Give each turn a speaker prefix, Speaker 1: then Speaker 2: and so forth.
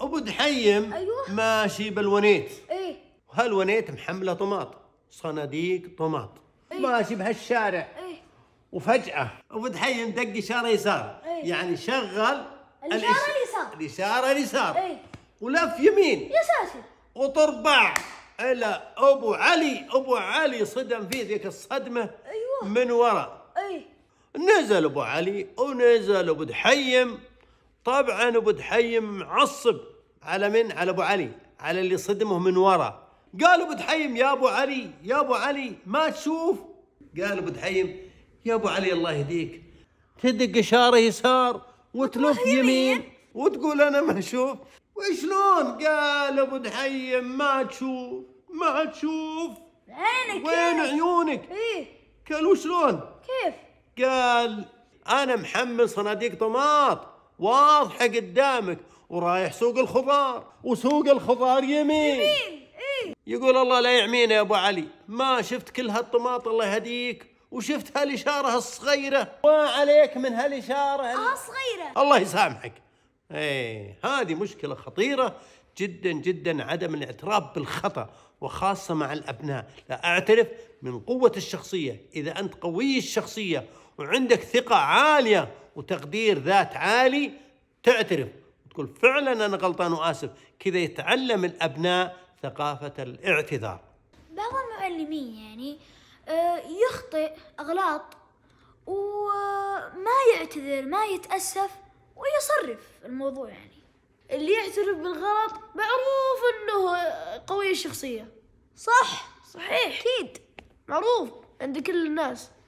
Speaker 1: ابو دحيم أيوه. ماشي بالونيت ايه هالونيت محمله طماط صناديق طماط أيه؟ ماشي بهالشارع أيه؟ وفجأة أبو دحيم دق إشارة يسار أيه؟ يعني شغل الإشارة اليسار الإشارة اليسار أيه؟ ولف يمين يا ساتر وطربع إلى أبو علي أبو علي صدم فيه ذيك الصدمة أيوه من ورا أيه؟ نزل أبو علي ونزل أبو دحيم طبعا ابو دحيم معصب على من على ابو علي على اللي صدمه من ورا قال ابو دحيم يا ابو علي يا ابو علي ما تشوف قال ابو دحيم يا ابو علي الله يهديك تدق اشاره يسار وتلف يمين وتقول انا ما اشوف وشلون قال ابو دحيم ما تشوف ما تشوف
Speaker 2: عينك وين
Speaker 1: عيونك ايه قال وشلون كيف قال انا محمل صناديق طماط واضحه قدامك ورايح سوق الخضار وسوق الخضار يمين, يمين. إيه. يقول الله لا يعمينا يا ابو علي ما شفت كل هالطماط الله يهديك وشفت هالاشاره الصغيره ما عليك من هالاشاره اه
Speaker 2: صغيره الله
Speaker 1: يسامحك ايه هذه مشكله خطيره جدا جدا عدم الاعتراف بالخطا وخاصه مع الابناء لا اعترف من قوه الشخصيه اذا انت قوي الشخصيه وعندك ثقه عاليه وتقدير ذات عالي تعترف تقول فعلا أنا غلطان وآسف كذا يتعلم الأبناء ثقافة الاعتذار
Speaker 2: بعض المعلمين يعني آه، يخطئ أغلاط وما يعتذر ما يتأسف ويصرف الموضوع يعني اللي يعترف بالغلط معروف انه قوي الشخصية صح صحيح اكيد معروف عند كل الناس